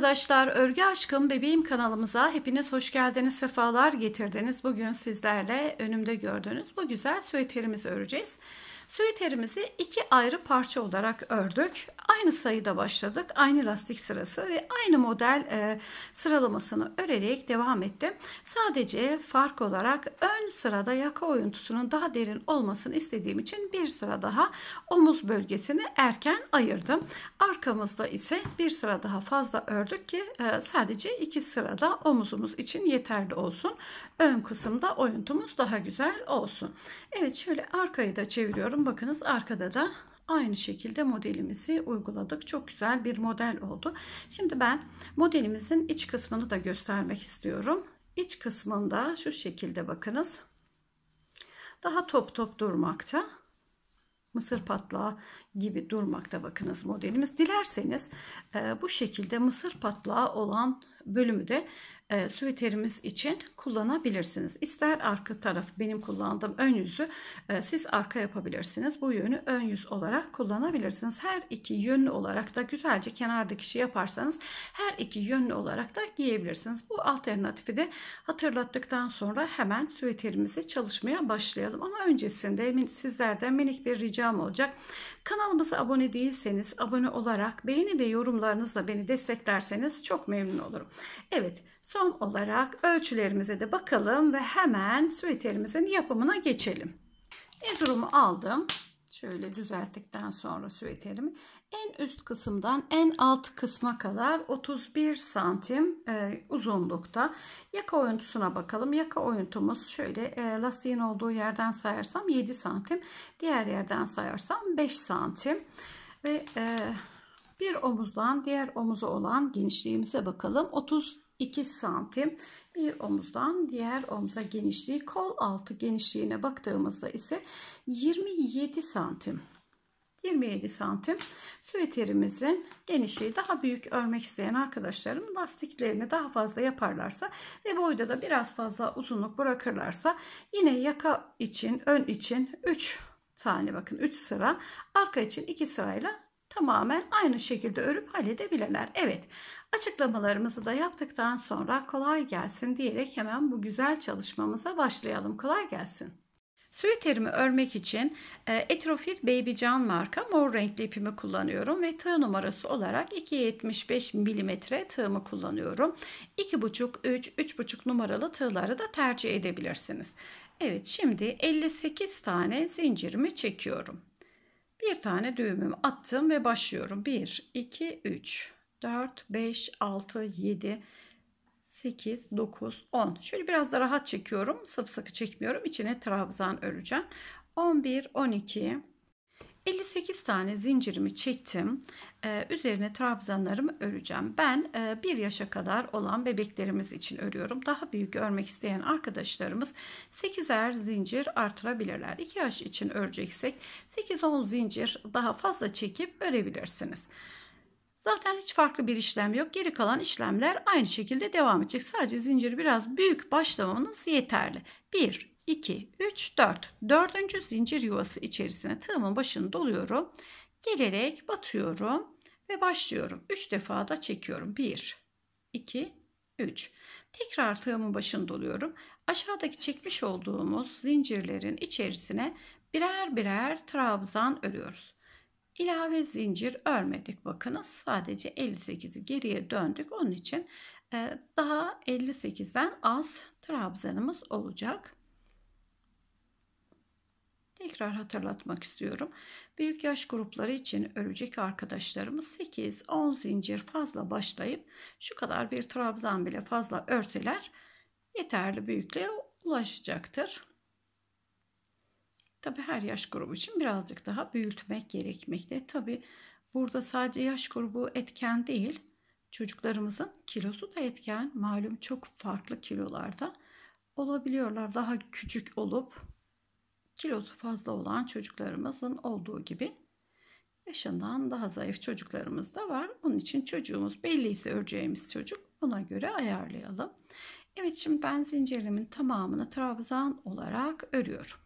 arkadaşlar Örgü Aşkım Bebeğim kanalımıza hepiniz hoş geldiniz, sefalar getirdiniz. Bugün sizlerle önümde gördüğünüz bu güzel süveterimizi öreceğiz. Süveterimizi iki ayrı parça olarak ördük aynı sayıda başladık. Aynı lastik sırası ve aynı model e, sıralamasını örerek devam ettim. Sadece fark olarak ön sırada yaka oyuntusunun daha derin olmasını istediğim için bir sıra daha omuz bölgesini erken ayırdım. Arkamızda ise bir sıra daha fazla ördük ki e, sadece iki sırada omuzumuz için yeterli olsun. Ön kısımda oyuntumuz daha güzel olsun. Evet şöyle arkayı da çeviriyorum. Bakınız arkada da aynı şekilde modelimizi uyguladık. Çok güzel bir model oldu. Şimdi ben modelimizin iç kısmını da göstermek istiyorum. İç kısmında şu şekilde bakınız. Daha top top durmakta mısır patlağı gibi durmakta bakınız modelimiz. Dilerseniz e, bu şekilde mısır patlağı olan bölümü de e, süveterimiz için kullanabilirsiniz. İster arka taraf benim kullandığım ön yüzü e, siz arka yapabilirsiniz. Bu yönü ön yüz olarak kullanabilirsiniz. Her iki yönlü olarak da güzelce kenar dikişi yaparsanız her iki yönlü olarak da giyebilirsiniz. Bu alternatifi de hatırlattıktan sonra hemen süveterimizi çalışmaya başlayalım. Ama öncesinde sizlerden minik bir ricam olacak. Kanalımıza abone değilseniz abone olarak beğeni ve yorumlarınızla beni desteklerseniz çok memnun olurum. Evet son olarak ölçülerimize de bakalım ve hemen süveterimizin yapımına geçelim. İzurumu aldım. Şöyle düzelttikten sonra süveterimi en üst kısımdan en alt kısma kadar 31 santim e, uzunlukta. Yaka oyuntusuna bakalım. Yaka oyuntumuz şöyle e, lastiğin olduğu yerden sayarsam 7 santim. Diğer yerden sayarsam 5 santim. Ve e, bir omuzdan diğer omuza olan genişliğimize bakalım. 32 santim bir omuzdan diğer omuza genişliği kol altı genişliğine baktığımızda ise 27 santim 27 santim süveterimizin genişliği daha büyük örmek isteyen arkadaşlarım lastiklerini daha fazla yaparlarsa ve boyda da biraz fazla uzunluk bırakırlarsa yine yaka için ön için 3 tane bakın 3 sıra arka için 2 sırayla tamamen aynı şekilde örüp halledebilirler. Evet Açıklamalarımızı da yaptıktan sonra kolay gelsin diyerek hemen bu güzel çalışmamıza başlayalım. Kolay gelsin. Süveterimi örmek için e, Etrofil Baby Can marka mor renkli ipimi kullanıyorum ve tığ numarası olarak 2.75 mm tığımı kullanıyorum. 2.5, 3, 3.5 numaralı tığları da tercih edebilirsiniz. Evet şimdi 58 tane zincirimi çekiyorum. Bir tane düğümümü attım ve başlıyorum. 1, 2, 3. 4, 5, 6, 7, 8, 9, 10. Şöyle biraz da rahat çekiyorum. Sımsıkı çekmiyorum. İçine trabzan öreceğim. 11, 12, 58 tane zincirimi çektim. Ee, üzerine trabzanlarımı öreceğim. Ben e, 1 yaşa kadar olan bebeklerimiz için örüyorum. Daha büyük örmek isteyen arkadaşlarımız 8'er zincir artırabilirler. 2 yaş için öreceksek 8-10 zincir daha fazla çekip örebilirsiniz. Zaten hiç farklı bir işlem yok. Geri kalan işlemler aynı şekilde devam edecek. Sadece zinciri biraz büyük başlamanız yeterli. 1, 2, 3, 4. Dördüncü zincir yuvası içerisine tığımın başını doluyorum. Gelerek batıyorum ve başlıyorum. 3 defa da çekiyorum. 1, 2, 3. Tekrar tığımın başını doluyorum. Aşağıdaki çekmiş olduğumuz zincirlerin içerisine birer birer trabzan örüyoruz ilave zincir örmedik bakınız. Sadece 58'i geriye döndük. Onun için e, daha 58'den az trabzanımız olacak. Tekrar hatırlatmak istiyorum. Büyük yaş grupları için örecek arkadaşlarımız 8-10 zincir fazla başlayıp şu kadar bir trabzan bile fazla örseler yeterli büyüklüğe ulaşacaktır. Tabi her yaş grubu için birazcık daha büyütmek gerekmekte. Tabi burada sadece yaş grubu etken değil. Çocuklarımızın kilosu da etken. Malum çok farklı kilolarda olabiliyorlar. Daha küçük olup kilosu fazla olan çocuklarımızın olduğu gibi yaşından daha zayıf çocuklarımız da var. Onun için çocuğumuz belliyse öreceğimiz çocuk ona göre ayarlayalım. Evet şimdi ben zincirimin tamamını trabzan olarak örüyorum.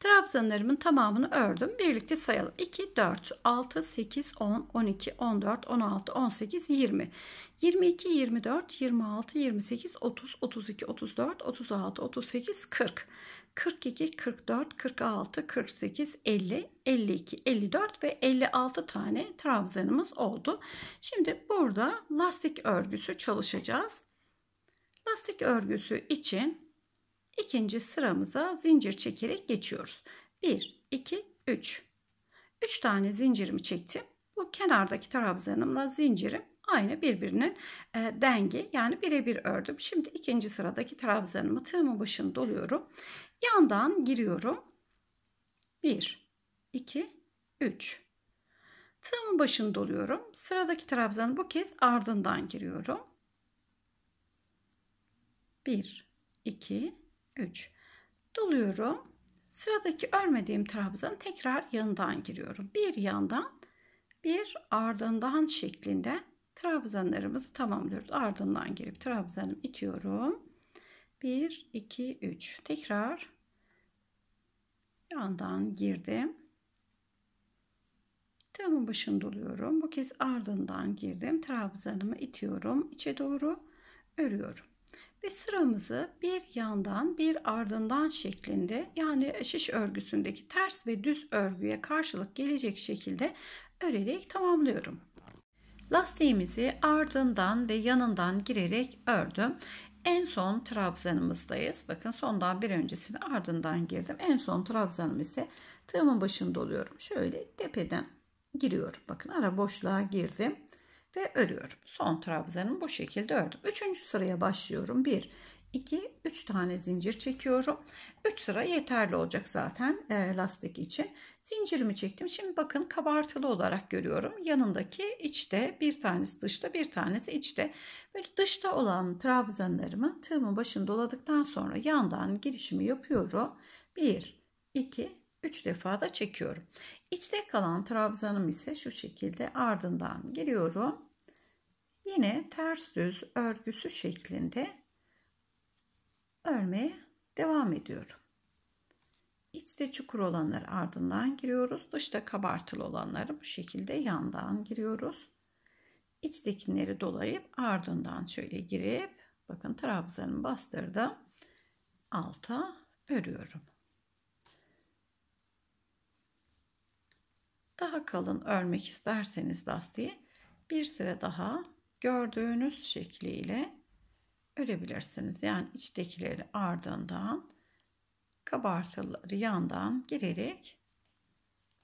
Trabzanlarımın tamamını ördüm. Birlikte sayalım. 2, 4, 6, 8, 10, 12, 14, 16, 18, 20. 22, 24, 26, 28, 30, 32, 34, 36, 38, 40. 42, 44, 46, 48, 50, 52, 54 ve 56 tane trabzanımız oldu. Şimdi burada lastik örgüsü çalışacağız. Lastik örgüsü için ikinci sıramıza zincir çekerek geçiyoruz. 1, 2, 3. 3 tane zincirimi çektim. Bu kenardaki trabzanımla zincirim aynı birbirine e, dengi yani birebir ördüm. Şimdi ikinci sıradaki trabzanımı tığımın başını doluyorum. Yandan giriyorum. 1, 2, 3. Tığımın başını doluyorum. Sıradaki trabzanı bu kez ardından giriyorum. 1, 2, 3. Doluyorum. Sıradaki örmediğim trabzanın tekrar yanından giriyorum. Bir yandan bir ardından şeklinde trabzanlarımızı tamamlıyoruz. Ardından girip trabzanımı itiyorum. 1, 2, 3. Tekrar yandan girdim. Tığımın başını doluyorum. Bu kez ardından girdim. Trabzanımı itiyorum. içe doğru örüyorum ve sıramızı bir yandan bir ardından şeklinde yani şiş örgüsündeki ters ve düz örgüye karşılık gelecek şekilde örerek tamamlıyorum. Lastiğimizi ardından ve yanından girerek ördüm. En son trabzanımızdayız. Bakın sondan bir öncesini ardından girdim. En son trabzanım ise tığımın başında oluyorum. Şöyle tepeden giriyorum. Bakın ara boşluğa girdim ve örüyorum. Son trabzanımı bu şekilde ördüm. Üçüncü sıraya başlıyorum. 1, 2, 3 tane zincir çekiyorum. 3 sıra yeterli olacak zaten e, lastik için. Zincirimi çektim. Şimdi bakın kabartılı olarak görüyorum. Yanındaki içte bir tanesi dışta bir tanesi içte. Böyle dışta olan trabzanlarımı tığımın başını doladıktan sonra yandan girişimi yapıyorum. 1, 2, 3 defa da çekiyorum. İçte kalan trabzanım ise şu şekilde ardından giriyorum. Yine ters düz örgüsü şeklinde örmeye devam ediyorum. İçte çukur olanları ardından giriyoruz. Dışta kabartılı olanları bu şekilde yandan giriyoruz. İçtekileri dolayıp ardından şöyle girip bakın trabzanımı bastırdım. Alta örüyorum. Daha kalın örmek isterseniz lastiği bir sıra daha gördüğünüz şekliyle örebilirsiniz. Yani içtekileri ardından kabartıları yandan girerek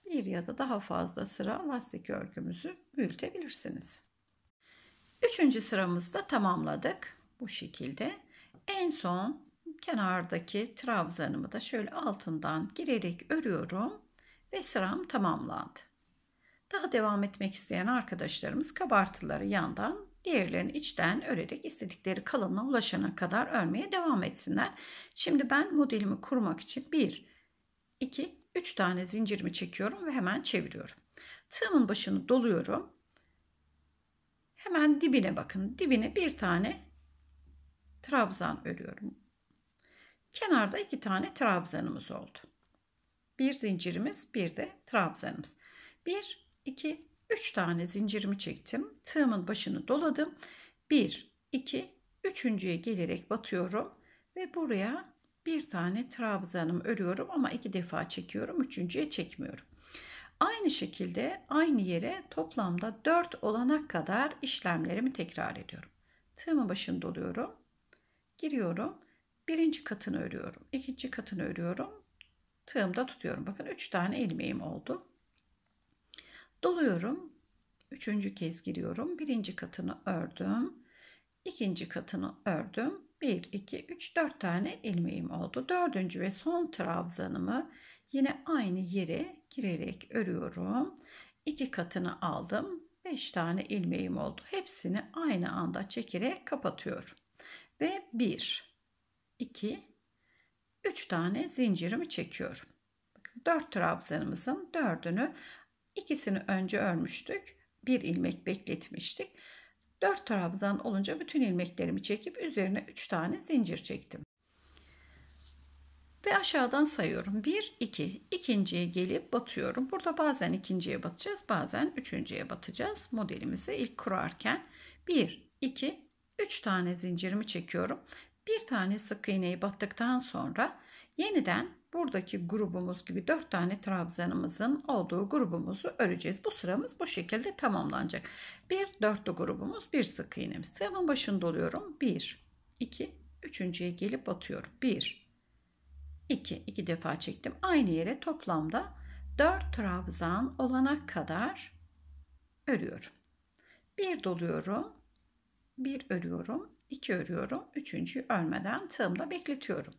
bir ya da daha fazla sıra lastik örgümüzü büyütebilirsiniz. Üçüncü sıramızı da tamamladık bu şekilde. En son kenardaki trabzanımı da şöyle altından girerek örüyorum ve sıram tamamlandı. Daha devam etmek isteyen arkadaşlarımız kabartıları yandan, diğerlerini içten örerek istedikleri kalınlığa ulaşana kadar örmeye devam etsinler. Şimdi ben modelimi kurmak için 1, 2, 3 tane zincirimi çekiyorum ve hemen çeviriyorum. Tığımın başını doluyorum. Hemen dibine bakın. Dibine bir tane trabzan örüyorum. Kenarda iki tane trabzanımız oldu. Bir zincirimiz bir de trabzanımız. Bir, iki, üç tane zincirimi çektim. Tığımın başını doladım. Bir, iki, üçüncüye gelerek batıyorum. Ve buraya bir tane trabzanımı örüyorum ama iki defa çekiyorum. Üçüncüye çekmiyorum. Aynı şekilde aynı yere toplamda 4 olana kadar işlemlerimi tekrar ediyorum. Tığımın başını doluyorum. Giriyorum. Birinci katını örüyorum. ikinci katını örüyorum tığımda tutuyorum. Bakın 3 tane ilmeğim oldu. Doluyorum. Üçüncü kez giriyorum. Birinci katını ördüm. ikinci katını ördüm. 1, 2, 3, 4 tane ilmeğim oldu. Dördüncü ve son trabzanımı yine aynı yere girerek örüyorum. 2 katını aldım. 5 tane ilmeğim oldu. Hepsini aynı anda çekerek kapatıyorum. Ve 1, 2, 3 tane zincirimi çekiyorum. 4 trabzanımızın 4'ünü ikisini önce örmüştük. 1 ilmek bekletmiştik. 4 trabzan olunca bütün ilmeklerimi çekip üzerine 3 tane zincir çektim. Ve aşağıdan sayıyorum. 1, 2. İkinciye gelip batıyorum. Burada bazen ikinciye batacağız, bazen üçüncüye batacağız. Modelimizi ilk kurarken 1, 2, 3 tane zincirimi çekiyorum bir tane sık iğneyi battıktan sonra yeniden buradaki grubumuz gibi 4 tane trabzanımızın olduğu grubumuzu öreceğiz. Bu sıramız bu şekilde tamamlanacak. Bir dörtlü grubumuz bir sık iğnemiz. Sıramın başında oluyorum. 1, 2, 3.ye gelip batıyorum. 1, 2, 2 defa çektim. Aynı yere toplamda 4 trabzan olana kadar örüyorum. 1 doluyorum. 1 örüyorum. 2 örüyorum. Üçüncüyü örmeden tığımda bekletiyorum.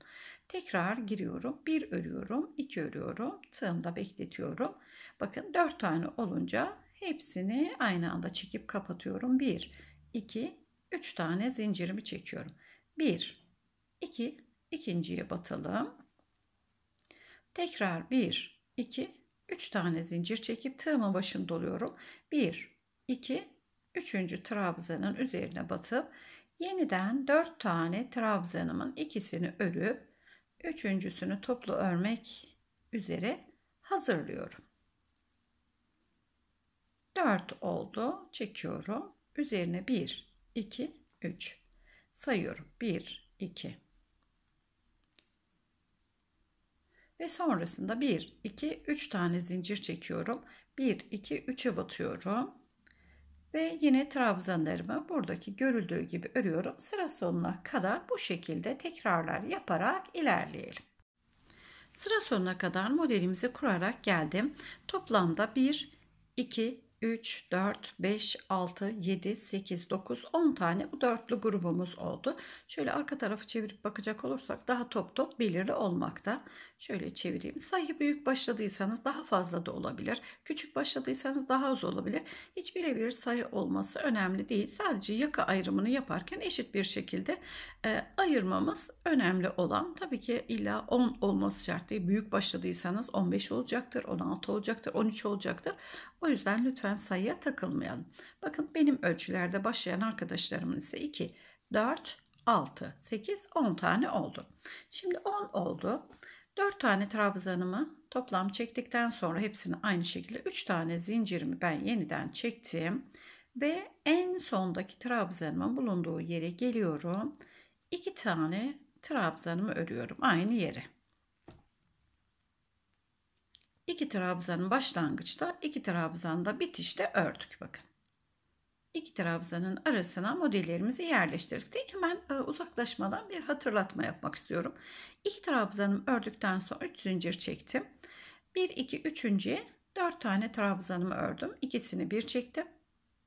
Tekrar giriyorum. 1 örüyorum. 2 örüyorum. Tığımda bekletiyorum. Bakın 4 tane olunca hepsini aynı anda çekip kapatıyorum. 1, 2, 3 tane zincirimi çekiyorum. 1, 2, ikinciye batalım. Tekrar 1, 2, 3 tane zincir çekip tığımın başını doluyorum. 1, 2, 3. trabzanın üzerine batıp Yeniden 4 tane trabzanımın ikisini örüp üçüncüsünü toplu örmek üzere hazırlıyorum. 4 oldu. Çekiyorum. Üzerine 1, 2, 3. Sayıyorum. 1, 2. Ve sonrasında 1, 2, 3 tane zincir çekiyorum. 1, 2, 3'e batıyorum. Ve yine trabzanlarımı buradaki görüldüğü gibi örüyorum. Sıra sonuna kadar bu şekilde tekrarlar yaparak ilerleyelim. Sıra sonuna kadar modelimizi kurarak geldim. Toplamda 1, 2, 3, 4, 5, 6, 7, 8, 9, 10 tane bu dörtlü grubumuz oldu. Şöyle arka tarafı çevirip bakacak olursak daha top top belirli olmakta. Şöyle çevireyim. Sayı büyük başladıysanız daha fazla da olabilir. Küçük başladıysanız daha az olabilir. Hiç birebir sayı olması önemli değil. Sadece yaka ayrımını yaparken eşit bir şekilde e, ayırmamız önemli olan. Tabii ki illa 10 olması şart değil. Büyük başladıysanız 15 olacaktır, 16 olacaktır, 13 olacaktır. O yüzden lütfen sayıya takılmayalım. Bakın benim ölçülerde başlayan arkadaşlarımın ise 2, 4, 6, 8, 10 tane oldu. Şimdi 10 oldu. 4 tane trabzanımı toplam çektikten sonra hepsini aynı şekilde 3 tane zincirimi ben yeniden çektim. Ve en sondaki trabzanımın bulunduğu yere geliyorum. 2 tane trabzanımı örüyorum aynı yere. 2 trabzanın başlangıçta, 2 trabzanda bitişte ördük bakın iki trabzanın arasına modellerimizi yerleştirdik. Hemen e, uzaklaşmadan bir hatırlatma yapmak istiyorum. İki trabzanımı ördükten sonra 3 zincir çektim. 1, 2, 3. 4 tane trabzanımı ördüm. İkisini bir çektim.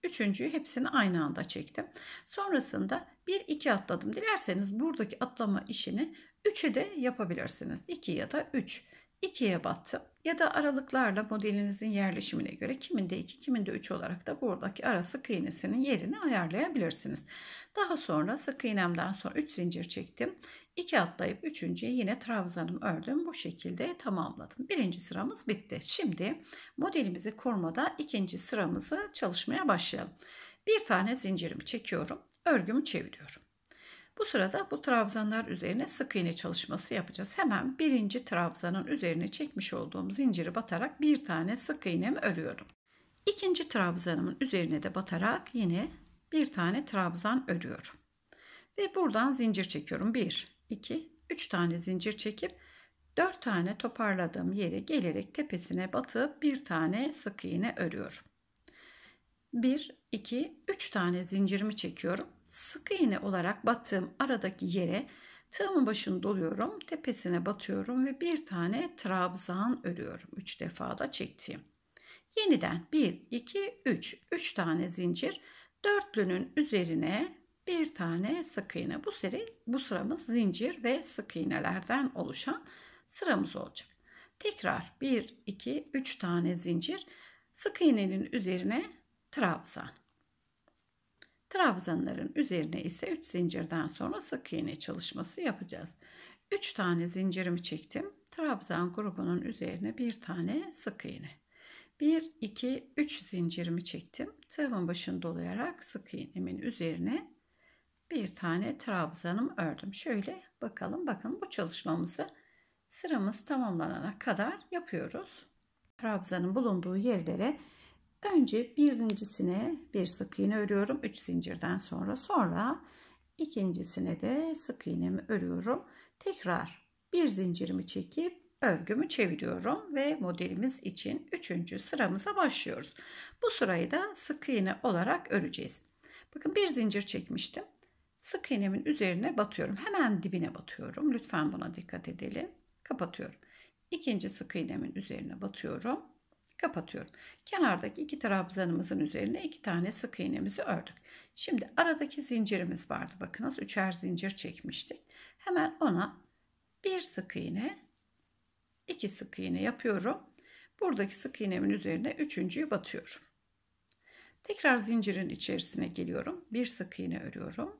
Üçüncüyü hepsini aynı anda çektim. Sonrasında 1-2 atladım. Dilerseniz buradaki atlama işini 3'e de yapabilirsiniz. 2 ya da 3 ikiye battım Ya da aralıklarla modelinizin yerleşimine göre kiminde 2 kiminde 3 olarak da buradaki ara sık iğnesinin yerini ayarlayabilirsiniz. Daha sonra sık iğnemden sonra 3 zincir çektim. 2 atlayıp 3.yi yine trabzanım ördüm. Bu şekilde tamamladım. Birinci sıramız bitti. Şimdi modelimizi kurmada ikinci sıramızı çalışmaya başlayalım. Bir tane zincirimi çekiyorum. Örgümü çeviriyorum. Bu sırada bu trabzanlar üzerine sık iğne çalışması yapacağız. Hemen birinci trabzanın üzerine çekmiş olduğum zinciri batarak bir tane sık iğnemi örüyorum. İkinci trabzanımın üzerine de batarak yine bir tane trabzan örüyorum. Ve buradan zincir çekiyorum. 1, 2, 3 tane zincir çekip 4 tane toparladığım yere gelerek tepesine batıp bir tane sık iğne örüyorum. 1, 2, 3 tane zincirimi çekiyorum. Sık iğne olarak battığım aradaki yere tığımın başını doluyorum. Tepesine batıyorum ve bir tane trabzan örüyorum. 3 defada çektiğim. Yeniden 1, 2, 3. 3 tane zincir. Dörtlünün üzerine bir tane sık iğne. Bu seri bu sıramız zincir ve sık iğnelerden oluşan sıramız olacak. Tekrar 1 2 3 tane zincir sık iğnenin üzerine trabzan. Trabzanların üzerine ise 3 zincirden sonra sık iğne çalışması yapacağız. 3 tane zincirimi çektim. Trabzan grubunun üzerine bir tane sık iğne. 1, 2, 3 zincirimi çektim. Tığımın başını dolayarak sık iğnemin üzerine bir tane trabzanım ördüm. Şöyle bakalım bakın bu çalışmamızı sıramız tamamlanana kadar yapıyoruz. Trabzanın bulunduğu yerlere Önce birincisine bir sık iğne örüyorum. 3 zincirden sonra sonra ikincisine de sık iğnemi örüyorum. Tekrar bir zincirimi çekip örgümü çeviriyorum ve modelimiz için üçüncü sıramıza başlıyoruz. Bu sırayı da sık iğne olarak öreceğiz. Bakın bir zincir çekmiştim. Sık iğnemin üzerine batıyorum. Hemen dibine batıyorum. Lütfen buna dikkat edelim. Kapatıyorum. İkinci sık iğnemin üzerine batıyorum kapatıyorum. Kenardaki iki trabzanımızın üzerine iki tane sık iğnemizi ördük. Şimdi aradaki zincirimiz vardı bakınız. Üçer zincir çekmiştik. Hemen ona bir sık iğne, iki sık iğne yapıyorum. Buradaki sık iğnemin üzerine üçüncüyü batıyorum. Tekrar zincirin içerisine geliyorum. Bir sık iğne örüyorum.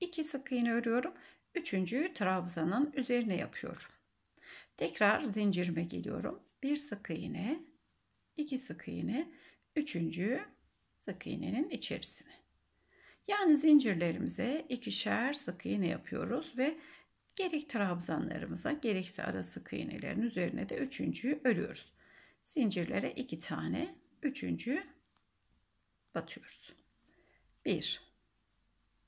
iki sık iğne örüyorum. Üçüncüyü trabzanın üzerine yapıyorum. Tekrar zincirime geliyorum. Bir sık iğne, 2 sık iğne, üçüncü sık iğnenin içerisine. Yani zincirlerimize ikişer sık iğne yapıyoruz ve gerek trabzanlarımıza gerekse ara sık iğnelerin üzerine de üçüncüyü örüyoruz. Zincirlere iki tane, üçüncü batıyoruz. Bir,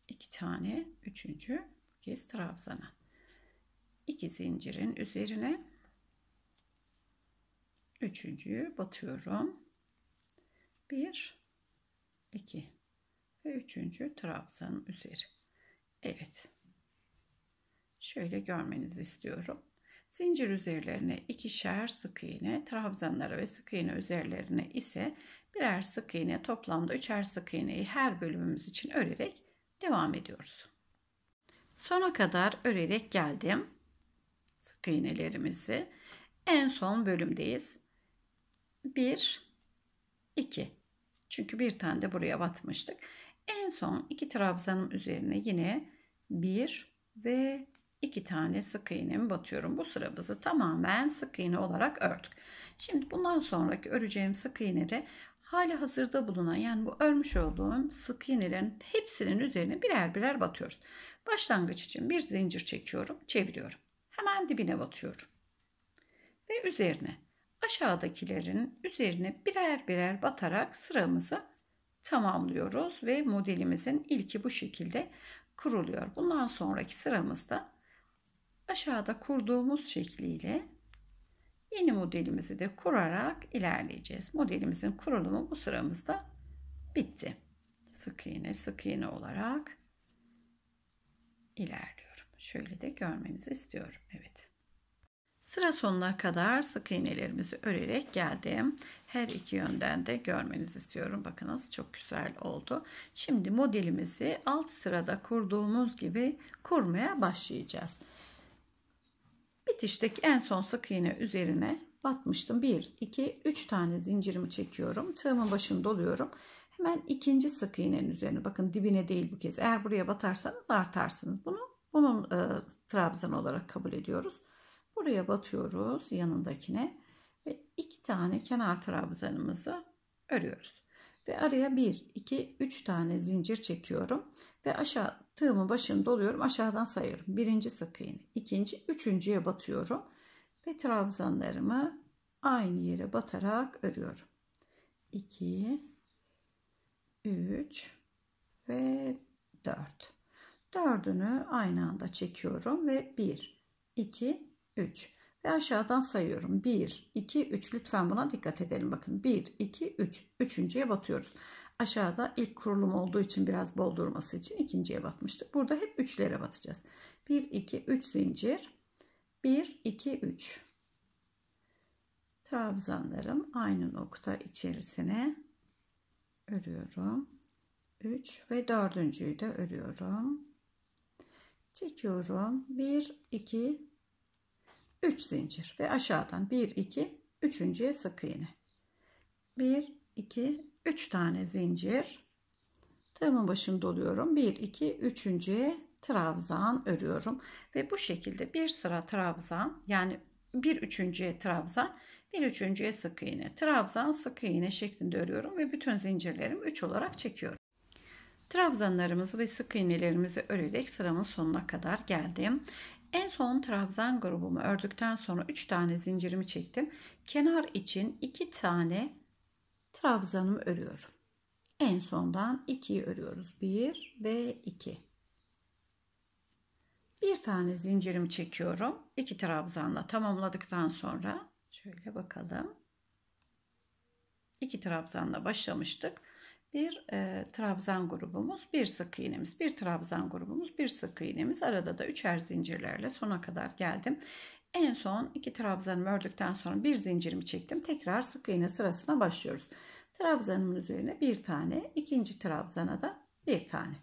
iki tane, üçüncü kez trabzana. iki zincirin üzerine üçüncüyü batıyorum. Bir, iki ve üçüncü trabzanın üzeri. Evet. Şöyle görmenizi istiyorum. Zincir üzerlerine ikişer sık iğne, trabzanlara ve sık iğne üzerlerine ise birer sık iğne toplamda üçer sık iğneyi her bölümümüz için örerek devam ediyoruz. Sona kadar örerek geldim. Sık iğnelerimizi en son bölümdeyiz. 1, 2. Çünkü bir tane de buraya batmıştık. En son iki trabzanım üzerine yine 1 ve 2 tane sık iğnemi batıyorum. Bu sıramızı tamamen sık iğne olarak ördük. Şimdi bundan sonraki öreceğim sık iğnede hali hazırda bulunan yani bu örmüş olduğum sık iğnelerin hepsinin üzerine birer birer batıyoruz. Başlangıç için bir zincir çekiyorum, çeviriyorum. Hemen dibine batıyorum. Ve üzerine aşağıdakilerin üzerine birer birer batarak sıramızı tamamlıyoruz ve modelimizin ilki bu şekilde kuruluyor. Bundan sonraki sıramızda aşağıda kurduğumuz şekliyle yeni modelimizi de kurarak ilerleyeceğiz. Modelimizin kurulumu bu sıramızda bitti. Sık iğne sık iğne olarak ilerliyorum. Şöyle de görmenizi istiyorum. Evet. Sıra sonuna kadar sık iğnelerimizi örerek geldim. Her iki yönden de görmenizi istiyorum. Bakınız çok güzel oldu. Şimdi modelimizi alt sırada kurduğumuz gibi kurmaya başlayacağız. Bitişteki en son sık iğne üzerine batmıştım. 1, 2, 3 tane zincirimi çekiyorum. Tığımın başını doluyorum. Hemen ikinci sık iğnenin üzerine bakın dibine değil bu kez. Eğer buraya batarsanız artarsınız. Bunu bunun e, trabzan olarak kabul ediyoruz. Buraya batıyoruz yanındakine ve iki tane kenar trabzanımızı örüyoruz. Ve araya 1, 2, 3 tane zincir çekiyorum. Ve aşağı tığımı başını doluyorum. Aşağıdan sayıyorum. Birinci sık iğne. ikinci, üçüncüye batıyorum. Ve trabzanlarımı aynı yere batarak örüyorum. 2, 3 ve 4. Dördünü aynı anda çekiyorum ve 1, 2, 3 ve aşağıdan sayıyorum. 1, 2, 3 lütfen buna dikkat edelim. Bakın 1, 2, 3. Üçüncüye batıyoruz. Aşağıda ilk kurulum olduğu için biraz bol durması için ikinciye batmıştık. Burada hep üçlere batacağız. 1, 2, 3 zincir. 1, 2, 3. Trabzanlarım aynı nokta içerisine örüyorum. 3 ve dördüncüyü de örüyorum. Çekiyorum. 1, 2, 3 zincir ve aşağıdan 1 2 üçüncüye sık iğne 1 2 3 tane zincir tığımın başını doluyorum 1 2 üçüncüye trabzan örüyorum ve bu şekilde bir sıra trabzan yani bir üçüncüye trabzan bir üçüncüye sık iğne trabzan sık iğne şeklinde örüyorum ve bütün zincirlerim 3 olarak çekiyorum Trabzanlarımızı ve sık iğnelerimizi örerek sıramın sonuna kadar geldim. En son trabzan grubumu ördükten sonra 3 tane zincirimi çektim. Kenar için 2 tane trabzanımı örüyorum. En sondan 2'yi örüyoruz. 1 ve 2. Bir tane zincirimi çekiyorum. 2 trabzanla tamamladıktan sonra şöyle bakalım. 2 trabzanla başlamıştık bir e, trabzan grubumuz, bir sık iğnemiz, bir trabzan grubumuz, bir sık iğnemiz. Arada da üçer zincirlerle sona kadar geldim. En son iki trabzanımı ördükten sonra bir zincirimi çektim. Tekrar sık iğne sırasına başlıyoruz. Trabzanımın üzerine bir tane, ikinci trabzana da bir tane.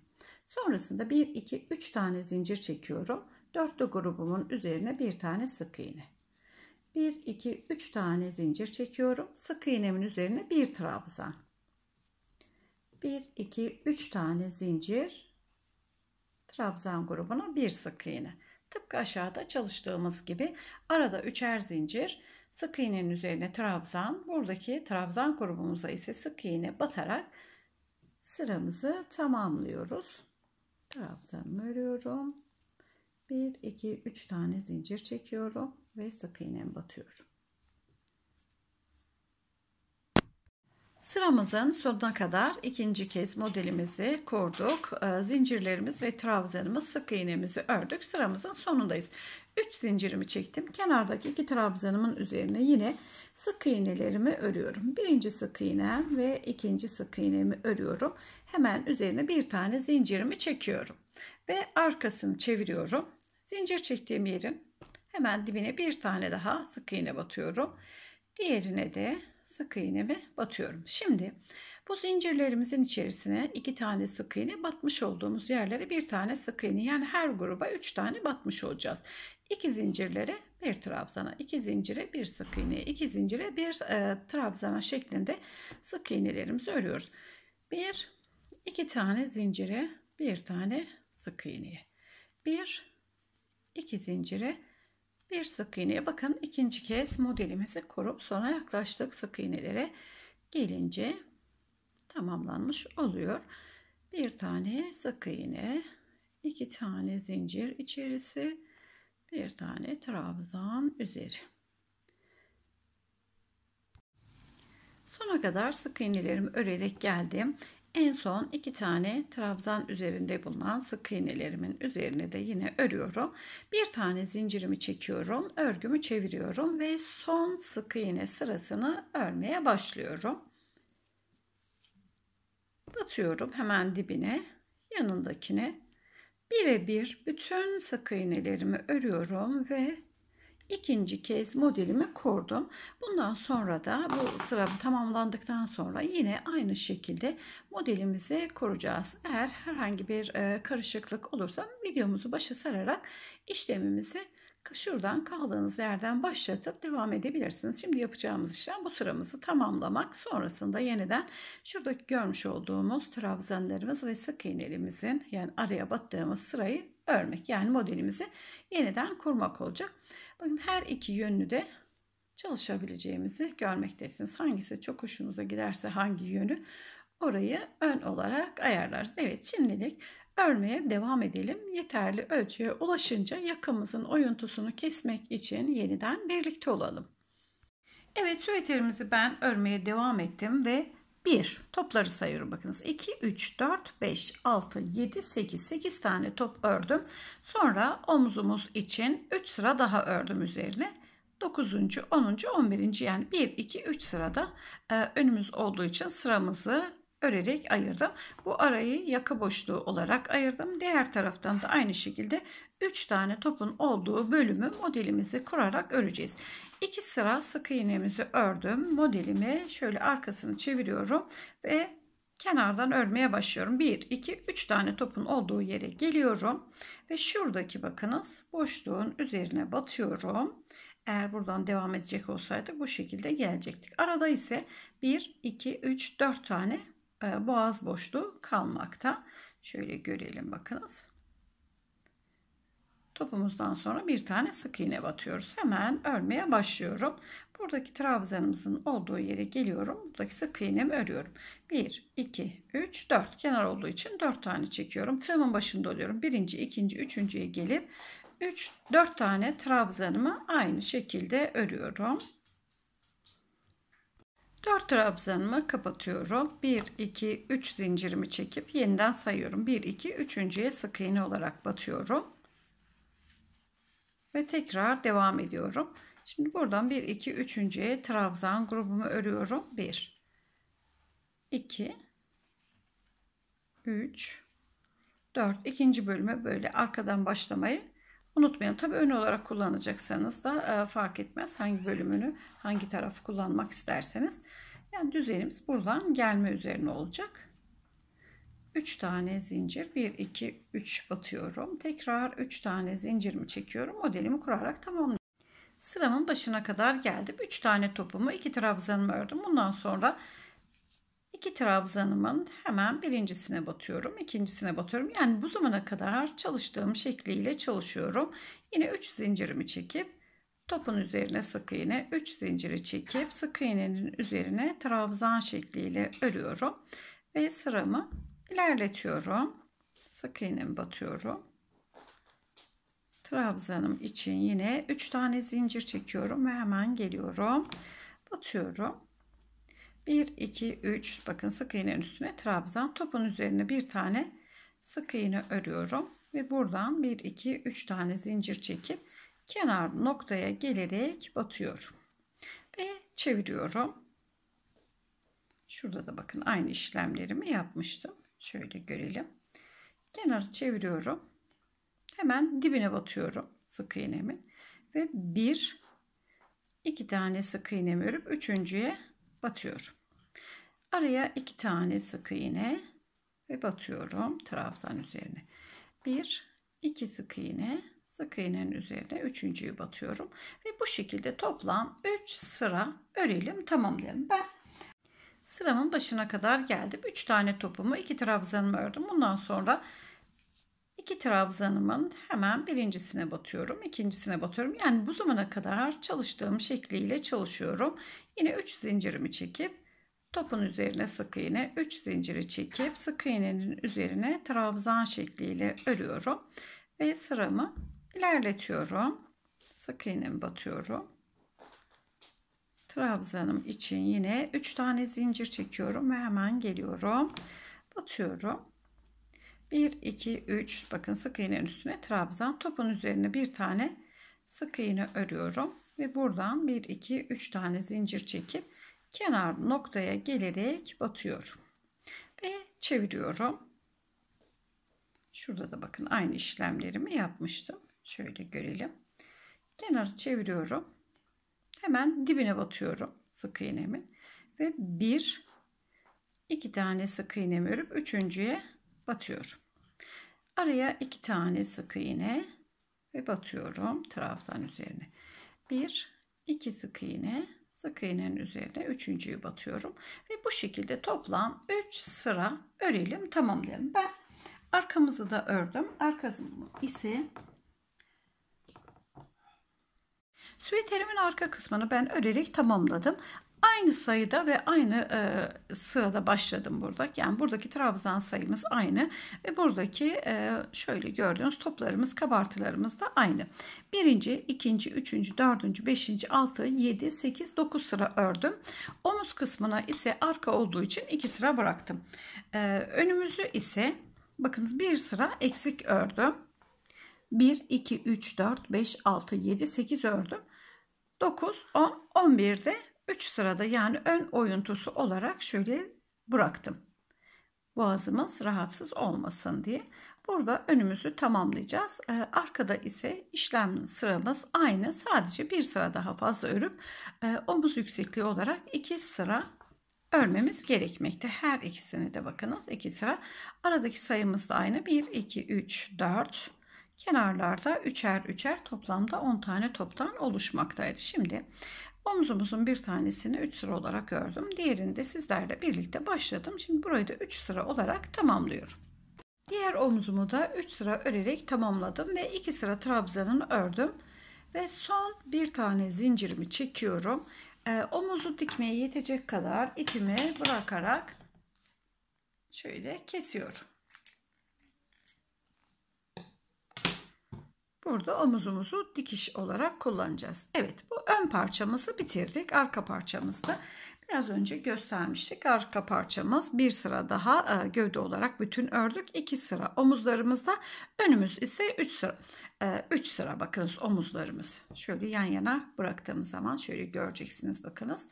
Sonrasında 1 2 3 tane zincir çekiyorum. Dörtlü grubumun üzerine bir tane sık iğne. 1 2 3 tane zincir çekiyorum. Sık iğnemin üzerine bir trabzan. 1 2 3 tane zincir trabzan grubuna bir sık iğne. Tıpkı aşağıda çalıştığımız gibi arada üçer zincir sık iğnenin üzerine trabzan buradaki trabzan grubumuza ise sık iğne batarak sıramızı tamamlıyoruz. Trabzanımı örüyorum. 1 2 3 tane zincir çekiyorum ve sık iğnem batıyorum. Sıramızın sonuna kadar ikinci kez modelimizi kurduk. Ee, zincirlerimiz ve trabzanımız sık iğnemizi ördük. Sıramızın sonundayız. 3 zincirimi çektim. Kenardaki iki trabzanımın üzerine yine sık iğnelerimi örüyorum. Birinci sık iğnem ve ikinci sık iğnemi örüyorum. Hemen üzerine bir tane zincirimi çekiyorum. Ve arkasını çeviriyorum. Zincir çektiğim yerin hemen dibine bir tane daha sık iğne batıyorum. Diğerine de sık iğne ve batıyorum. Şimdi bu zincirlerimizin içerisine iki tane sık iğne batmış olduğumuz yerlere bir tane sık iğne yani her gruba üç tane batmış olacağız. İki zincirlere bir trabzana, iki zincire bir sık iğne, iki zincire bir e, trabzana şeklinde sık iğnelerimizi örüyoruz. Bir, iki tane zincire, bir tane sık iğneye. Bir, iki zincire, bir sık iğneye bakın ikinci kez modelimizi kurup sonra yaklaştık sık iğnelere gelince tamamlanmış oluyor. Bir tane sık iğne, iki tane zincir içerisi, bir tane trabzan üzeri. Sona kadar sık iğnelerimi örerek geldim. En son iki tane trabzan üzerinde bulunan sık iğnelerimin üzerine de yine örüyorum. Bir tane zincirimi çekiyorum, örgümü çeviriyorum ve son sık iğne sırasını örmeye başlıyorum. Batıyorum hemen dibine, yanındakine birebir bütün sık iğnelerimi örüyorum ve ikinci kez modelimi kurdum. Bundan sonra da bu sıra tamamlandıktan sonra yine aynı şekilde modelimizi kuracağız. Eğer herhangi bir e, karışıklık olursa videomuzu başa sararak işlemimizi şuradan kaldığınız yerden başlatıp devam edebilirsiniz. Şimdi yapacağımız işlem bu sıramızı tamamlamak. Sonrasında yeniden şuradaki görmüş olduğumuz trabzanlarımız ve sık iğnelerimizin yani araya battığımız sırayı örmek yani modelimizi yeniden kurmak olacak. Bakın her iki yönünü de çalışabileceğimizi görmektesiniz. Hangisi çok hoşunuza giderse hangi yönü orayı ön olarak ayarlarız. Evet şimdilik örmeye devam edelim. Yeterli ölçüye ulaşınca yakamızın oyuntusunu kesmek için yeniden birlikte olalım. Evet süveterimizi ben örmeye devam ettim ve 1 topları sayıyorum bakınız 2 3 4 5 6 7 8 8 tane top ördüm sonra omzumuz için 3 sıra daha ördüm üzerine 9. 10. 11. yani 1 2 3 sırada e, önümüz olduğu için sıramızı örerek ayırdım. Bu arayı yaka boşluğu olarak ayırdım. Diğer taraftan da aynı şekilde 3 tane topun olduğu bölümü modelimizi kurarak öreceğiz. 2 sıra sık iğnemizi ördüm. Modelimi şöyle arkasını çeviriyorum ve kenardan örmeye başlıyorum. 1, 2, 3 tane topun olduğu yere geliyorum. Ve şuradaki bakınız boşluğun üzerine batıyorum. Eğer buradan devam edecek olsaydık bu şekilde gelecektik. Arada ise 1, 2, 3, 4 tane e, boğaz boşluğu kalmakta. Şöyle görelim bakınız. Topumuzdan sonra bir tane sık iğne batıyoruz. Hemen örmeye başlıyorum. Buradaki trabzanımızın olduğu yere geliyorum. Buradaki sık iğnemi örüyorum. 1, 2, 3, 4 kenar olduğu için 4 tane çekiyorum. Tığımın başında oluyorum. Birinci, ikinci, üçüncüye gelip 3, 4 tane trabzanımı aynı şekilde örüyorum. 4 trabzanımı kapatıyorum. 1, 2, 3 zincirimi çekip yeniden sayıyorum. 1, 2, 3.ye sık iğne olarak batıyorum. Ve tekrar devam ediyorum. Şimdi buradan 1, 2, 3.ye trabzan grubumu örüyorum. 1, 2, 3, 4. İkinci bölüme böyle arkadan başlamayı Unutmayın tabi ön olarak kullanacaksanız da e, fark etmez hangi bölümünü hangi tarafı kullanmak isterseniz. Yani düzenimiz buradan gelme üzerine olacak. 3 tane zincir 1 2 3 batıyorum. Tekrar 3 tane zincirimi çekiyorum. Modelimi kurarak tamamlıyorum. Sıramın başına kadar geldim. 3 tane topumu 2 trabzanımı ördüm. Bundan sonra iki trabzanımın hemen birincisine batıyorum, ikincisine batıyorum. Yani bu zamana kadar çalıştığım şekliyle çalışıyorum. Yine 3 zincirimi çekip topun üzerine sık iğne 3 zinciri çekip sık iğnenin üzerine trabzan şekliyle örüyorum ve sıramı ilerletiyorum. Sık iğnemi batıyorum. Trabzanım için yine 3 tane zincir çekiyorum ve hemen geliyorum. Batıyorum. 1, 2, 3 bakın sık iğnenin üstüne trabzan topun üzerine bir tane sık iğne örüyorum ve buradan 1, 2, 3 tane zincir çekip kenar noktaya gelerek batıyorum ve çeviriyorum. Şurada da bakın aynı işlemlerimi yapmıştım. Şöyle görelim. Kenarı çeviriyorum. Hemen dibine batıyorum sık iğnemi ve bir iki tane sık iğnemi örüp üçüncüye batıyorum. Araya iki tane sık iğne ve batıyorum trabzan üzerine. Bir, iki sık iğne, sık iğnenin üzerine üçüncüyü batıyorum. Ve bu şekilde toplam üç sıra örelim tamamlayalım. Ben sıramın başına kadar geldim. Üç tane topumu, iki trabzanımı ördüm. Bundan sonra İki trabzanımın hemen birincisine batıyorum, ikincisine batıyorum. Yani bu zamana kadar çalıştığım şekliyle çalışıyorum. Yine 3 zincirimi çekip topun üzerine sık iğne, 3 zinciri çekip sık iğnenin üzerine trabzan şekliyle örüyorum ve sıramı ilerletiyorum. Sık iğnemi batıyorum. Trabzanım için yine 3 tane zincir çekiyorum ve hemen geliyorum. Batıyorum. 1, 2, 3 bakın sık iğnenin üstüne trabzan topun üzerine bir tane sık iğne örüyorum ve buradan 1, 2, 3 tane zincir çekip kenar noktaya gelerek batıyorum ve çeviriyorum. Şurada da bakın aynı işlemlerimi yapmıştım. Şöyle görelim. Kenarı çeviriyorum. Hemen dibine batıyorum sık iğnemi ve bir iki tane sık iğnemi örüp üçüncüye batıyorum. Araya iki tane sık iğne ve batıyorum trabzan üzerine. Bir, iki sık iğne, sık iğnenin üzerine üçüncüyü batıyorum ve bu şekilde toplam 3 sıra örelim, tamamlayalım. Ben arkamızı da ördüm. Arkasını ise Süveterimin arka kısmını ben örerek tamamladım aynı sayıda ve aynı e, sırada başladım burada. Yani buradaki trabzan sayımız aynı ve buradaki e, şöyle gördüğünüz toplarımız, kabartılarımız da aynı. Birinci, ikinci, üçüncü, dördüncü, beşinci, altı, yedi, sekiz, dokuz sıra ördüm. Omuz kısmına ise arka olduğu için iki sıra bıraktım. E, önümüzü ise bakınız bir sıra eksik ördüm. Bir, iki, üç, dört, beş, altı, yedi, sekiz ördüm. 9, 10, 11'de 3 sırada yani ön oyuntusu olarak şöyle bıraktım. Boğazımız rahatsız olmasın diye. Burada önümüzü tamamlayacağız. Ee, arkada ise işlem sıramız aynı. Sadece bir sıra daha fazla örüp e, omuz yüksekliği olarak 2 sıra örmemiz gerekmekte. Her ikisini de bakınız. 2 sıra. Aradaki sayımız da aynı. 1, 2, 3, 4. Kenarlarda üçer üçer toplamda 10 tane toptan oluşmaktaydı. Şimdi Omzumuzun bir tanesini 3 sıra olarak ördüm. Diğerini de sizlerle birlikte başladım. Şimdi burayı da 3 sıra olarak tamamlıyorum. Diğer omzumu da 3 sıra örerek tamamladım ve 2 sıra trabzanını ördüm. Ve son bir tane zincirimi çekiyorum. E, omuzu dikmeye yetecek kadar ipimi bırakarak şöyle kesiyorum. Burada omuzumuzu dikiş olarak kullanacağız. Evet bu ön parçamızı bitirdik. Arka parçamızda biraz önce göstermiştik. Arka parçamız bir sıra daha e, gövde olarak bütün ördük. 2 sıra omuzlarımızda önümüz ise 3 sıra. 3 e, sıra bakınız omuzlarımız. Şöyle yan yana bıraktığımız zaman şöyle göreceksiniz bakınız.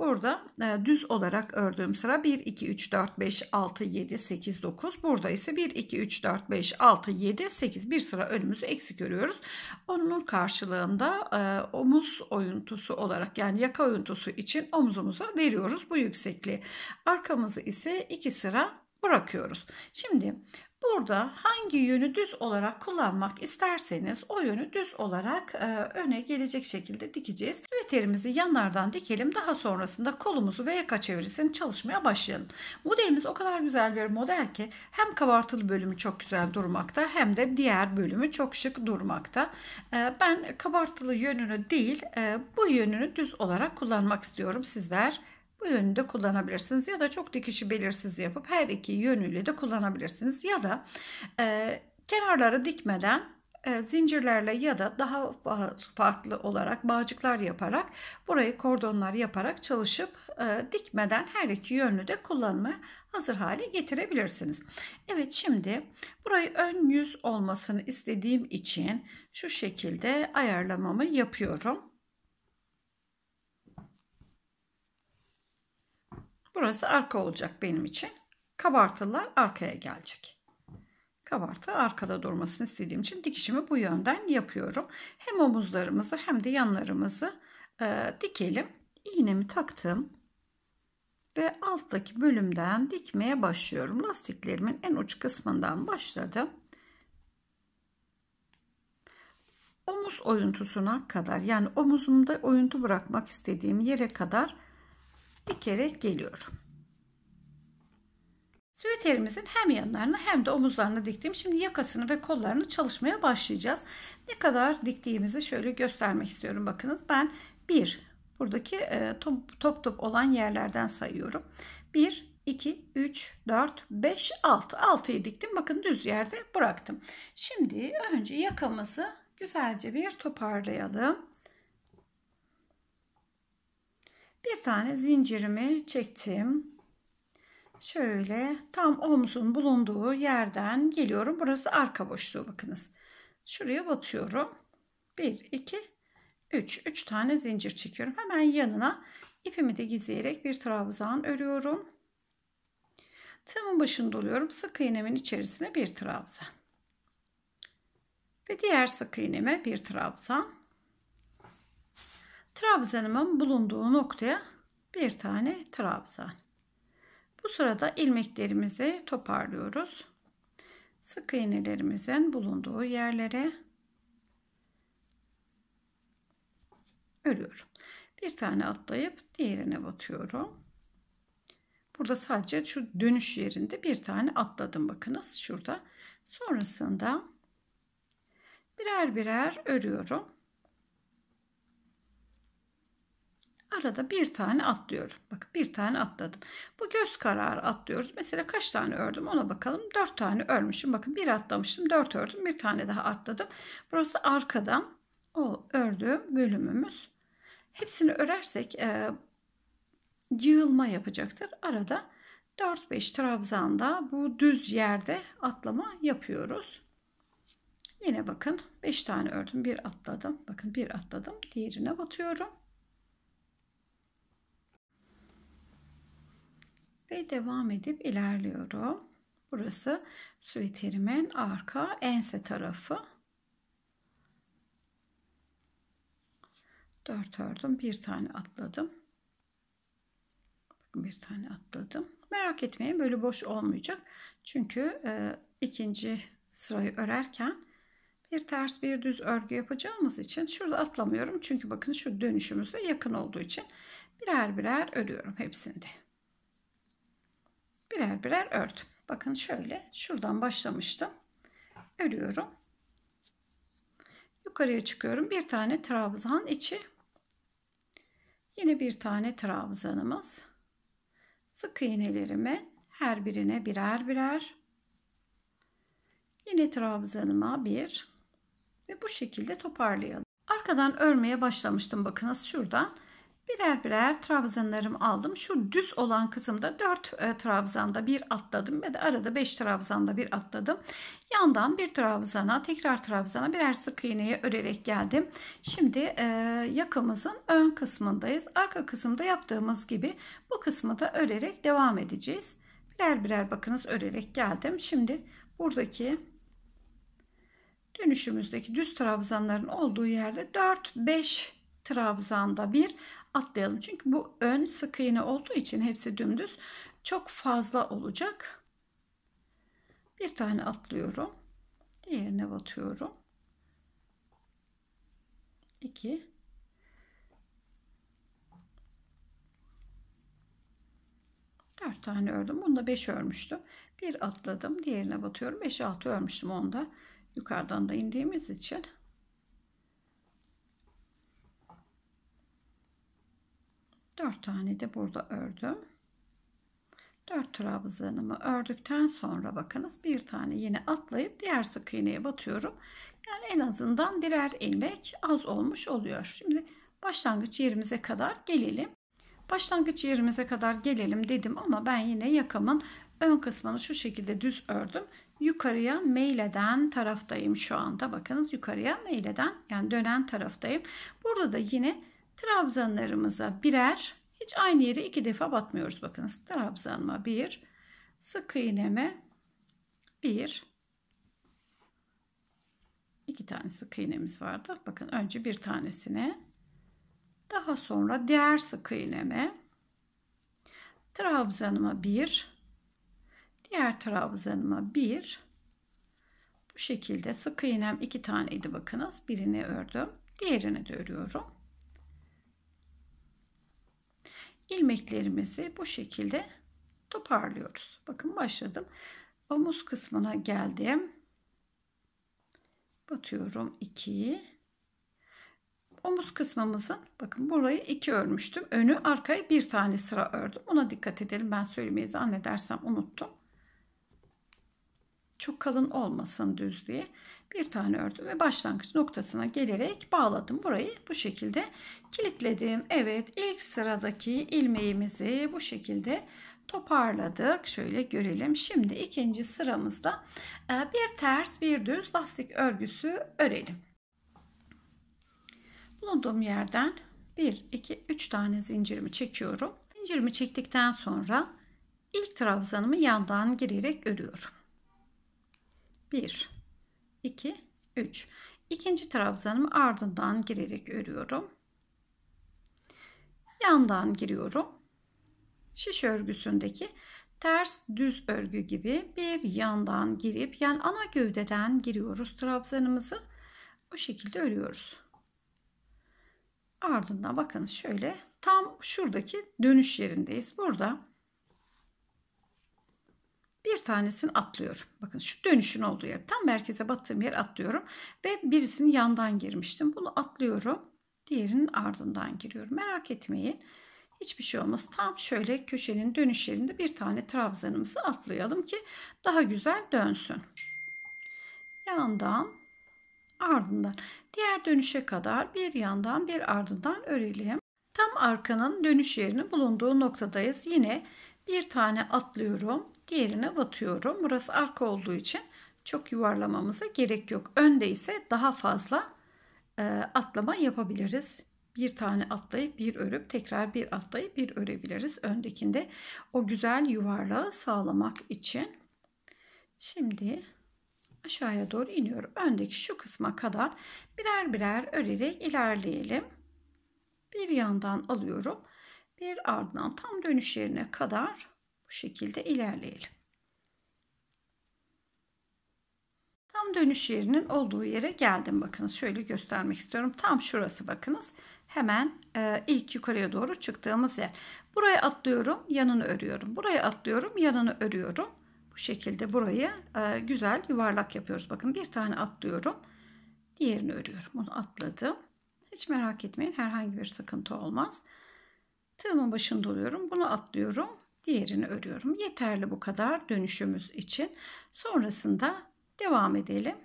Burada e, düz olarak ördüğüm sıra 1, 2, 3, 4, 5, 6, 7, 8, 9. Burada ise 1, 2, 3, 4, 5, 6, 7, 8 bir sıra önümüzü eksik örüyoruz. Onun karşılığında e, omuz oyuntusu olarak yani yaka oyuntusu için omuzumuza veriyoruz bu yüksekliği. Arkamızı ise iki sıra bırakıyoruz. Şimdi Burada hangi yönü düz olarak kullanmak isterseniz o yönü düz olarak e, öne gelecek şekilde dikeceğiz. Üveterimizi yanlardan dikelim. Daha sonrasında kolumuzu ve yaka çevirisini çalışmaya başlayalım. Modelimiz o kadar güzel bir model ki hem kabartılı bölümü çok güzel durmakta hem de diğer bölümü çok şık durmakta. E, ben kabartılı yönünü değil e, bu yönünü düz olarak kullanmak istiyorum sizler bu yönü de kullanabilirsiniz ya da çok dikişi belirsiz yapıp her iki yönüyle de kullanabilirsiniz. Ya da e, kenarları dikmeden e, zincirlerle ya da daha farklı olarak bağcıklar yaparak burayı kordonlar yaparak çalışıp e, dikmeden her iki yönlü de kullanma hazır hale getirebilirsiniz. Evet şimdi burayı ön yüz olmasını istediğim için şu şekilde ayarlamamı yapıyorum. Burası arka olacak benim için. Kabartılar arkaya gelecek. Kabartı arkada durmasını istediğim için dikişimi bu yönden yapıyorum. Hem omuzlarımızı hem de yanlarımızı e, dikelim. İğnemi taktım ve alttaki bölümden dikmeye başlıyorum. Lastiklerimin en uç kısmından başladım. Omuz oyuntusuna kadar yani omuzumda oyuntu bırakmak istediğim yere kadar dikerek geliyorum. Süveterimizin hem yanlarını hem de omuzlarını diktim. Şimdi yakasını ve kollarını çalışmaya başlayacağız. Ne kadar diktiğimizi şöyle göstermek istiyorum. Bakınız ben 1 buradaki e, top, top top olan yerlerden sayıyorum. 1 2 3 4 5 6 6'yı diktim. Bakın düz yerde bıraktım. Şimdi önce yakamızı güzelce bir toparlayalım. bir tane zincirimi çektim. Şöyle tam omzun bulunduğu yerden geliyorum. Burası arka boşluğu bakınız. Şuraya batıyorum. 1, 2, 3. 3 tane zincir çekiyorum. Hemen yanına ipimi de gizleyerek bir trabzan örüyorum. Tığımın başını doluyorum. Sık iğnemin içerisine bir trabzan. Ve diğer sık iğneme bir trabzan. Trabzanımın bulunduğu noktaya bir tane trabzan. Bu sırada ilmeklerimizi toparlıyoruz. Sık iğnelerimizin bulunduğu yerlere örüyorum. Bir tane atlayıp diğerine batıyorum. Burada sadece şu dönüş yerinde bir tane atladım bakınız şurada. Sonrasında birer birer örüyorum. Arada bir tane atlıyorum. Bak bir tane atladım. Bu göz kararı atlıyoruz. Mesela kaç tane ördüm ona bakalım. Dört tane örmüşüm. Bakın bir atlamıştım. Dört ördüm. Bir tane daha atladım. Burası arkadan o ördüğüm bölümümüz. Hepsini örersek e, yığılma yapacaktır. Arada 4-5 trabzanda bu düz yerde atlama yapıyoruz. Yine bakın 5 tane ördüm. Bir atladım. Bakın bir atladım. Diğerine batıyorum. Ve devam edip ilerliyorum. Burası süveterimin arka ense tarafı. 4 ördüm. Bir tane atladım. Bakın bir tane atladım. Merak etmeyin böyle boş olmayacak. Çünkü e, ikinci sırayı örerken bir ters bir düz örgü yapacağımız için şurada atlamıyorum. Çünkü bakın şu dönüşümüze yakın olduğu için birer birer örüyorum hepsinde birer birer ördüm. Bakın şöyle şuradan başlamıştım. Örüyorum. Yukarıya çıkıyorum. Bir tane trabzan içi. Yine bir tane trabzanımız. Sık iğnelerimi her birine birer birer. Yine trabzanıma bir ve bu şekilde toparlayalım. Arkadan örmeye başlamıştım. Bakınız şuradan birer birer trabzanlarımı aldım. Şu düz olan kısımda 4 e, trabzanda bir atladım ve de arada 5 trabzanda bir atladım. Yandan bir trabzana tekrar trabzana birer sık iğneye örerek geldim. Şimdi e, yakamızın ön kısmındayız. Arka kısımda yaptığımız gibi bu kısmı da örerek devam edeceğiz. Birer birer bakınız örerek geldim. Şimdi buradaki dönüşümüzdeki düz trabzanların olduğu yerde 4 5 trabzanda bir atlayalım. Çünkü bu ön sık iğne olduğu için hepsi dümdüz çok fazla olacak. Bir tane atlıyorum. Diğerine batıyorum. 2 4 tane ördüm. Bunda 5 örmüştüm. Bir atladım. Diğerine batıyorum. 5-6 örmüştüm onda. Yukarıdan da indiğimiz için. 4 tane de burada ördüm. 4 trabzanımı ördükten sonra bakınız bir tane yine atlayıp diğer sık iğneye batıyorum. Yani en azından birer ilmek az olmuş oluyor. Şimdi başlangıç yerimize kadar gelelim. Başlangıç yerimize kadar gelelim dedim ama ben yine yakamın ön kısmını şu şekilde düz ördüm. Yukarıya meyleden taraftayım şu anda. Bakınız yukarıya meyleden yani dönen taraftayım. Burada da yine trabzanlarımıza birer hiç aynı yere iki defa batmıyoruz. Bakınız trabzanıma bir sık iğneme bir iki tane sık iğnemiz vardı. Bakın önce bir tanesine daha sonra diğer sık iğneme trabzanıma bir diğer trabzanıma bir bu şekilde sık iğnem iki taneydi bakınız birini ördüm diğerini de örüyorum ilmeklerimizi bu şekilde toparlıyoruz. Bakın başladım. Omuz kısmına geldim. Batıyorum 2. Omuz kısmımızın bakın burayı 2 örmüştüm. Önü arkaya bir tane sıra ördüm. Ona dikkat edelim. Ben söylemeyi zannedersem unuttum. Çok kalın olmasın düz diye bir tane ördüm ve başlangıç noktasına gelerek bağladım burayı bu şekilde kilitledim evet ilk sıradaki ilmeğimizi bu şekilde toparladık şöyle görelim şimdi ikinci sıramızda e, bir ters bir düz lastik örgüsü örelim bulunduğum yerden 1 2 3 tane zincirimi çekiyorum zincirimi çektikten sonra ilk trabzanımı yandan girerek örüyorum 1 2, 3. İkinci trabzanımı ardından girerek örüyorum. Yandan giriyorum. Şiş örgüsündeki ters düz örgü gibi bir yandan girip yani ana gövdeden giriyoruz trabzanımızı. Bu şekilde örüyoruz. Ardından bakın şöyle tam şuradaki dönüş yerindeyiz. Burada bir tanesini atlıyorum. Bakın şu dönüşün olduğu yer. Tam merkeze battığım yer atlıyorum. Ve birisini yandan girmiştim. Bunu atlıyorum. Diğerinin ardından giriyorum. Merak etmeyin. Hiçbir şey olmaz. Tam şöyle köşenin dönüş yerinde bir tane trabzanımızı atlayalım ki daha güzel dönsün. Yandan ardından diğer dönüşe kadar bir yandan bir ardından örelim. Tam arkanın dönüş yerinin bulunduğu noktadayız. Yine bir tane atlıyorum diğerine batıyorum. Burası arka olduğu için çok yuvarlamamıza gerek yok. Önde ise daha fazla e, atlama yapabiliriz. Bir tane atlayıp bir örüp tekrar bir atlayıp bir örebiliriz. Öndekinde o güzel yuvarlığı sağlamak için. Şimdi aşağıya doğru iniyorum. Öndeki şu kısma kadar birer birer örerek ilerleyelim. Bir yandan alıyorum. Bir ardından tam dönüş yerine kadar bu şekilde ilerleyelim. Tam dönüş yerinin olduğu yere geldim. Bakınız şöyle göstermek istiyorum. Tam şurası bakınız. Hemen e, ilk yukarıya doğru çıktığımız yer. Buraya atlıyorum, yanını örüyorum. Buraya atlıyorum, yanını örüyorum. Bu şekilde burayı e, güzel yuvarlak yapıyoruz. Bakın bir tane atlıyorum. Diğerini örüyorum. Bunu atladım. Hiç merak etmeyin herhangi bir sıkıntı olmaz. Tığımın başında oluyorum. Bunu atlıyorum diğerini örüyorum. Yeterli bu kadar dönüşümüz için. Sonrasında devam edelim.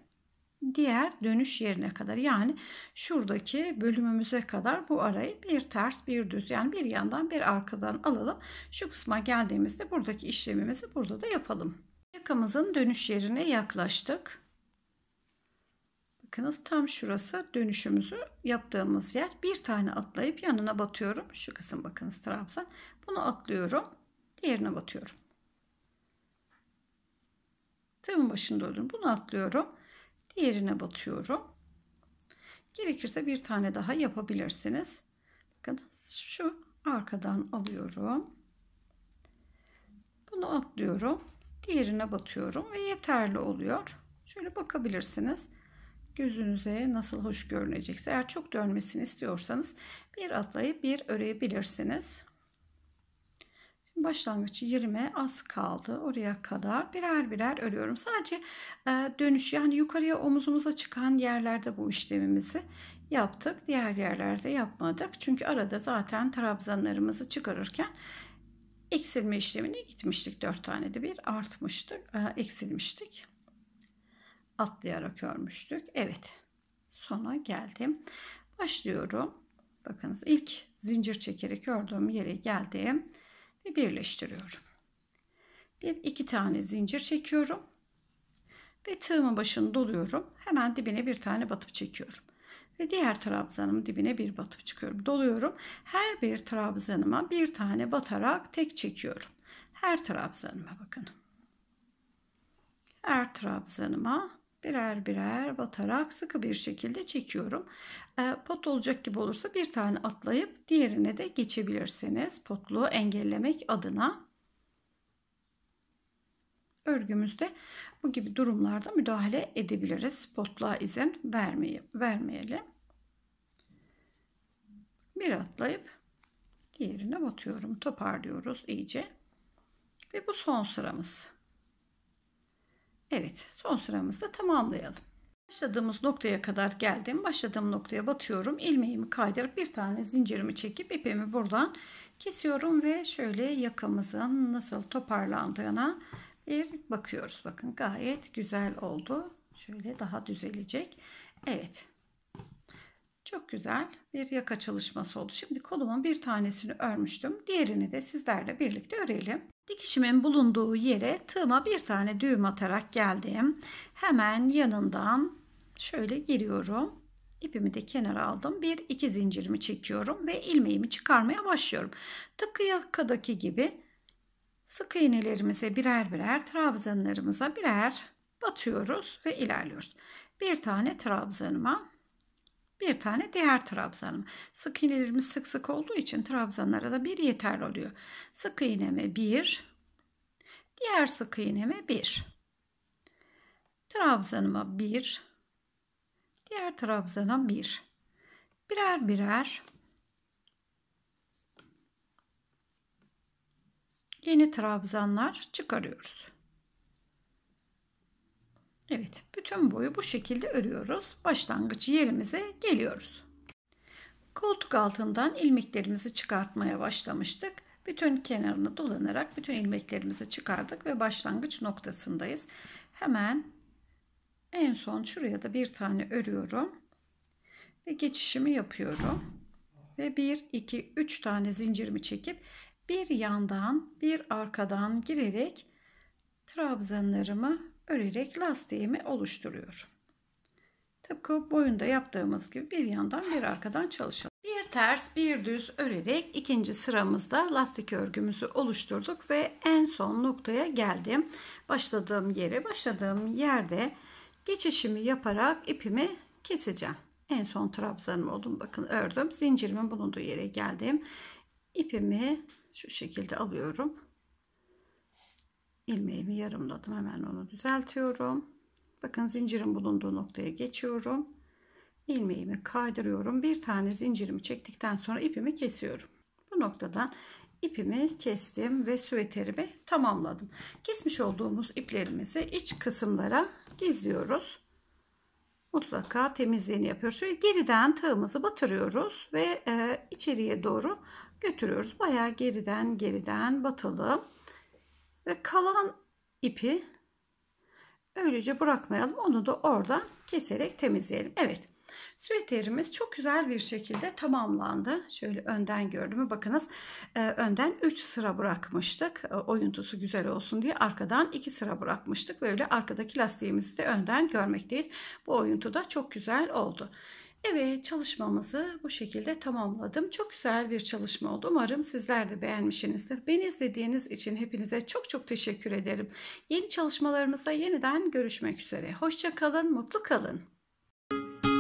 Diğer dönüş yerine kadar yani şuradaki bölümümüze kadar bu arayı bir ters bir düz yani bir yandan bir arkadan alalım. Şu kısma geldiğimizde buradaki işlemimizi burada da yapalım. Yakamızın dönüş yerine yaklaştık. Bakınız tam şurası dönüşümüzü yaptığımız yer. Bir tane atlayıp yanına batıyorum. Şu kısım bakınız trabzan. Bunu atlıyorum. Diğerine batıyorum. Tığımın başında olurum, Bunu atlıyorum. Diğerine batıyorum. Gerekirse bir tane daha yapabilirsiniz. Bakın şu arkadan alıyorum. Bunu atlıyorum. Diğerine batıyorum ve yeterli oluyor. Şöyle bakabilirsiniz. Gözünüze nasıl hoş görünecekse. Eğer çok dönmesini istiyorsanız bir atlayıp bir örebilirsiniz. Başlangıç 20 az kaldı. Oraya kadar birer birer örüyorum. Sadece e, dönüş yani yukarıya omuzumuza çıkan yerlerde bu işlemimizi yaptık. Diğer yerlerde yapmadık. Çünkü arada zaten trabzanlarımızı çıkarırken eksilme işlemini gitmiştik. 4 tane de bir artmıştık, e, eksilmiştik. Atlayarak örmüştük. Evet. Sona geldim. Başlıyorum. Bakınız ilk zincir çekerek ördüğüm yere geldim ve birleştiriyorum. Bir iki tane zincir çekiyorum ve tığımın başını doluyorum. Hemen dibine bir tane batı çekiyorum. Ve diğer trabzanımın dibine bir batı çıkıyorum. Doluyorum. Her bir trabzanıma bir tane batarak tek çekiyorum. Her trabzanıma bakın. Her trabzanıma birer birer batarak sıkı bir şekilde çekiyorum. E, pot olacak gibi olursa bir tane atlayıp diğerine de geçebilirsiniz potluğu engellemek adına. Örgümüzde bu gibi durumlarda müdahale edebiliriz. Potluğa izin vermeye, vermeyelim. Bir atlayıp diğerine batıyorum. Toparlıyoruz iyice. Ve bu son sıramız. Evet son sıramızda tamamlayalım. Başladığımız noktaya kadar geldim. Başladığım noktaya batıyorum. İlmeğimi kaydırıp bir tane zincirimi çekip ipimi buradan kesiyorum ve şöyle yakamızın nasıl toparlandığına bir bakıyoruz. Bakın gayet güzel oldu. Şöyle daha düzelecek. Evet. Çok güzel bir yaka çalışması oldu. Şimdi kolumun bir tanesini örmüştüm. Diğerini de sizlerle birlikte örelim. Dikişimin bulunduğu yere tığıma bir tane düğüm atarak geldim. Hemen yanından şöyle giriyorum. İpimi de kenara aldım. Bir iki zincirimi çekiyorum ve ilmeğimi çıkarmaya başlıyorum. Tıpkı yakadaki gibi sık iğnelerimize birer birer trabzanlarımıza birer batıyoruz ve ilerliyoruz. Bir tane trabzanıma bir tane diğer trabzanım. Sık iğnelerimiz sık sık olduğu için trabzanlara da bir yeterli oluyor. Sık iğneme bir, diğer sık iğneme bir. Trabzanıma bir, diğer trabzana bir. Birer birer yeni trabzanlar çıkarıyoruz. Evet, bütün boyu bu şekilde örüyoruz. Başlangıç yerimize geliyoruz. Koltuk altından ilmeklerimizi çıkartmaya başlamıştık. Bütün kenarını dolanarak bütün ilmeklerimizi çıkardık ve başlangıç noktasındayız. Hemen en son şuraya da bir tane örüyorum ve geçişimi yapıyorum. Ve 1 2 3 tane zincirimi çekip bir yandan bir arkadan girerek trabzanlarımı örerek lastiğimi oluşturuyorum. Tıpkı boyunda yaptığımız gibi bir yandan bir arkadan çalışalım. Bir ters bir düz örerek ikinci sıramızda lastik örgümüzü oluşturduk ve en son noktaya geldim. Başladığım yere başladığım yerde geçişimi yaparak ipimi keseceğim. En son trabzanım oldum. Bakın ördüm. Zincirimin bulunduğu yere geldim. İpimi şu şekilde alıyorum ilmeğimi yarımladım hemen onu düzeltiyorum bakın zincirin bulunduğu noktaya geçiyorum ilmeğimi kaydırıyorum bir tane zincirimi çektikten sonra ipimi kesiyorum bu noktadan ipimi kestim ve süveterimi tamamladım kesmiş olduğumuz iplerimizi iç kısımlara gizliyoruz mutlaka temizliğini yapıyoruz Şöyle geriden tığımızı batırıyoruz ve e, içeriye doğru götürüyoruz bayağı geriden geriden batalım ve kalan ipi öylece bırakmayalım. Onu da orada keserek temizleyelim. Evet. Süveterimiz çok güzel bir şekilde tamamlandı. Şöyle önden gördüğümü bakınız. E, önden 3 sıra bırakmıştık. E, oyuntusu güzel olsun diye arkadan 2 sıra bırakmıştık. Böyle arkadaki lastiğimizi de önden görmekteyiz. Bu oyuntu da çok güzel oldu. Evet çalışmamızı bu şekilde tamamladım. Çok güzel bir çalışma oldu. Umarım sizler de beğenmişsinizdir. Beni izlediğiniz için hepinize çok çok teşekkür ederim. Yeni çalışmalarımızda yeniden görüşmek üzere. Hoşça kalın, mutlu kalın.